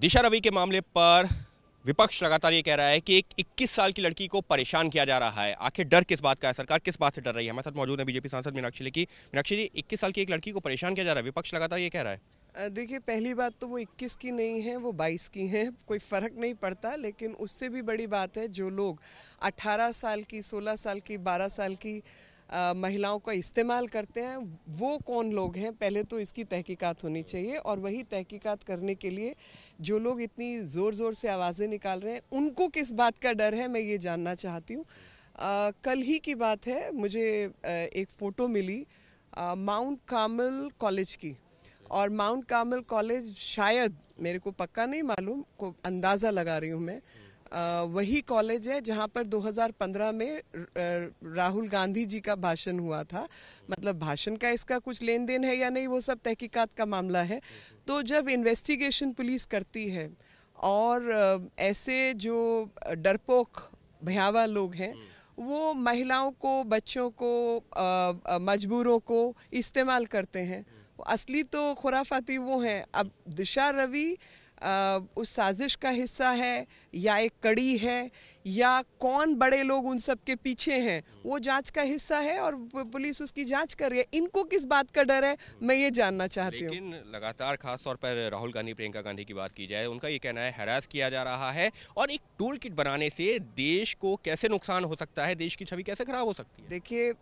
दिशा रवि के मामले पर विपक्ष लगातार ये कह रहा है कि एक 21 साल की लड़की को परेशान किया जा रहा है आखिर डर किस बात का है सरकार किस बात से डर रही है हमारे साथ मौजूद है बीजेपी सांसद मीनाक्षी लेखी मीनाक्षी जी इक्कीस साल की एक लड़की को परेशान किया जा रहा है विपक्ष लगातार ये कह रहा है देखिए पहली बात तो वो 21 की नहीं है वो 22 की है कोई फ़र्क नहीं पड़ता लेकिन उससे भी बड़ी बात है जो लोग 18 साल की 16 साल की 12 साल की महिलाओं का इस्तेमाल करते हैं वो कौन लोग हैं पहले तो इसकी तहकीकात होनी चाहिए और वही तहकीकात करने के लिए जो लोग इतनी ज़ोर ज़ोर से आवाज़ें निकाल रहे हैं उनको किस बात का डर है मैं ये जानना चाहती हूँ कल ही की बात है मुझे एक फ़ोटो मिली माउंट कामल कॉलेज की और माउंट कामल कॉलेज शायद मेरे को पक्का नहीं मालूम को अंदाज़ा लगा रही हूँ मैं वही कॉलेज है जहां पर 2015 में राहुल गांधी जी का भाषण हुआ था मतलब भाषण का इसका कुछ लेन देन है या नहीं वो सब तहकीकात का मामला है तो जब इन्वेस्टिगेशन पुलिस करती है और ऐसे जो डरपोक भयावह लोग हैं वो महिलाओं को बच्चों को मजबूरों को इस्तेमाल करते हैं असली तो खुराफाती वो हैं अब दिशा रवि उस साजिश का हिस्सा है या एक कड़ी है या कौन बड़े लोग उन सब के पीछे हैं वो जांच का हिस्सा है और पुलिस उसकी जांच कर रही है इनको किस बात का डर है मैं ये जानना चाहती हूँ लगातार खास तौर पर राहुल गांधी प्रियंका गांधी की बात की जाए उनका ये कहना है हरास किया जा रहा है और एक टूल किट बनाने से देश को कैसे नुकसान हो सकता है देश की छवि कैसे खराब हो सकती है देखिए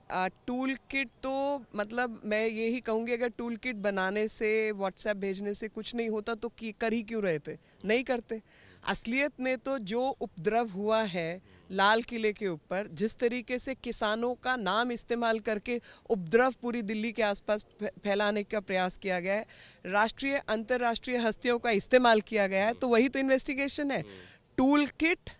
टूल किट तो मतलब मैं यही कहूँगी अगर टूल किट बनाने से व्हाट्सएप भेजने से कुछ नहीं होता तो कर ही क्यों रहे थे नहीं करते असलियत में तो जो उपद्रव हुआ है लाल किले के ऊपर जिस तरीके से किसानों का नाम इस्तेमाल करके उपद्रव पूरी दिल्ली के आसपास फैलाने का प्रयास किया गया है राष्ट्रीय अंतर्राष्ट्रीय हस्तियों का इस्तेमाल किया गया है तो वही तो इन्वेस्टिगेशन है टूल किट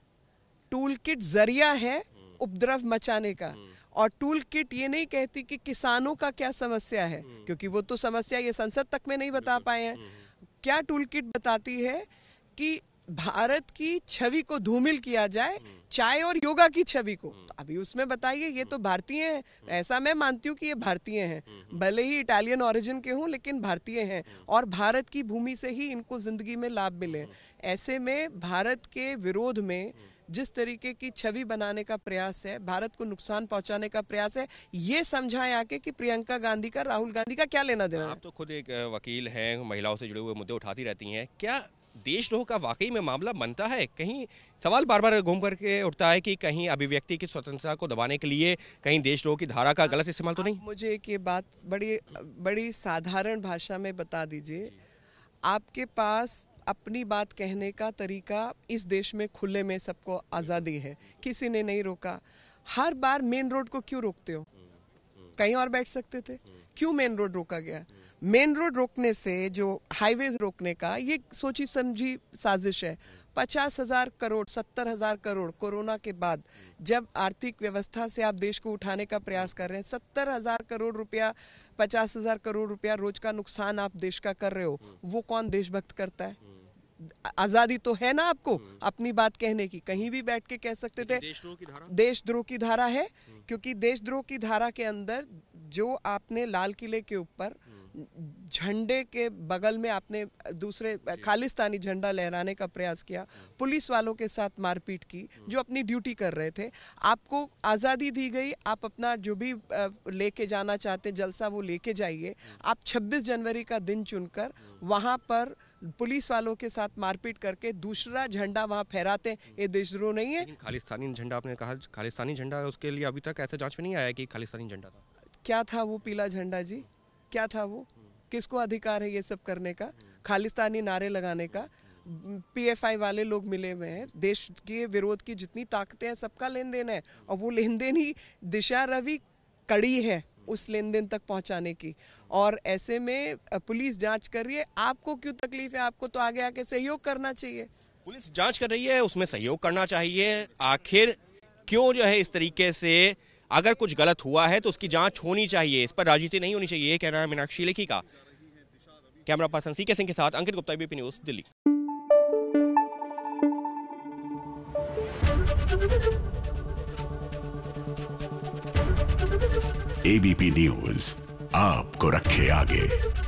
टूल किट जरिया है उपद्रव मचाने का और टूल किट ये नहीं कहती कि किसानों का क्या समस्या है क्योंकि वो तो समस्या ये संसद तक में नहीं बता पाए हैं क्या टूल किट बताती है कि भारत की छवि को धूमिल किया जाए चाय और योगा की छवि को तो अभी उसमें बताइए ये तो भारतीय हैं ऐसा मैं मानती हूँ कि ये भारतीय हैं भले ही इटालियन ओरिजिन के हों लेकिन भारतीय हैं और भारत की भूमि से ही इनको ज़िंदगी में लाभ मिले ऐसे में भारत के विरोध में जिस तरीके की छवि बनाने का प्रयास है भारत को नुकसान पहुंचाने का प्रयास है ये समझाएं आके कि प्रियंका गांधी का राहुल गांधी का क्या लेना देना आप तो खुद एक वकील हैं महिलाओं से जुड़े हुए मुद्दे उठाती रहती हैं क्या देशद्रोह का वाकई में मामला बनता है कहीं सवाल बार बार घूम करके उठता है कि कहीं अभिव्यक्ति की स्वतंत्रता को दबाने के लिए कहीं देशद्रोह की धारा का गलत इस्तेमाल तो नहीं मुझे एक ये बात बड़ी बड़ी साधारण भाषा में बता दीजिए आपके पास अपनी बात कहने का तरीका इस देश में खुले में सबको आज़ादी है किसी ने नहीं रोका हर बार मेन रोड को क्यों रोकते हो हम्म, हम्म। कहीं और बैठ सकते थे हम्म। क्यों मेन रोड रोका गया मेन रोड रोकने से जो हाईवे रोकने का ये सोची समझी साजिश है पचास हजार करोड़ सत्तर हजार करोड़ कोरोना के बाद जब आर्थिक व्यवस्था से आप देश को उठाने का प्रयास कर रहे हैं सत्तर हजार करोड़ रुपया पचास हजार करोड़ रुपया रोज का नुकसान आप देश का कर रहे हो वो कौन देशभक्त करता है आजादी तो है ना आपको अपनी बात कहने की कहीं भी बैठ के कह सकते थे देशद्रोह की धारा है क्योंकि देशद्रोह की धारा के अंदर जो आपने लाल किले के ऊपर झंडे के बगल में आपने दूसरे खालिस्तानी झंडा लहराने का प्रयास किया पुलिस वालों के साथ मारपीट की हम्म। जो अपनी ड्यूटी कर रहे थे आपको आज़ादी दी गई आप अपना जो भी लेके जाना चाहते जलसा वो लेके जाइए हम्म। आप 26 जनवरी का दिन चुनकर हम्म। वहाँ पर पुलिस वालों के साथ मारपीट करके दूसरा झंडा वहाँ फहराते ये देशद्रोह नहीं है खालिस्तानी झंडा आपने कहा खालिस्तानी झंडा उसके लिए अभी तक ऐसे जाँच में नहीं आया कि खालिस्तानी झंडा था क्या था वो पीला झंडा जी क्या था वो किसको अधिकार है ये सब करने का खालिस्तानी नारे लगाने का पीएफआई वाले लोग मिले हुए हैं देश के विरोध की जितनी ताकतें हैं सबका लेन देन है और वो लेन देन ही दिशा रवि कड़ी है उस लेन देन तक पहुंचाने की और ऐसे में पुलिस जांच कर रही है आपको क्यों तकलीफ है आपको तो आगे आके सहयोग करना चाहिए पुलिस जांच कर रही है उसमें सहयोग करना चाहिए आखिर क्यों जो है इस तरीके से अगर कुछ गलत हुआ है तो उसकी जांच होनी चाहिए इस पर राजनीति नहीं होनी चाहिए ये कहना है मीनाक्षी लेखी का कैमरा पर्सन सी के सिंह के साथ Ankit Gupta BP news Delhi ABP news आपको रखे आगे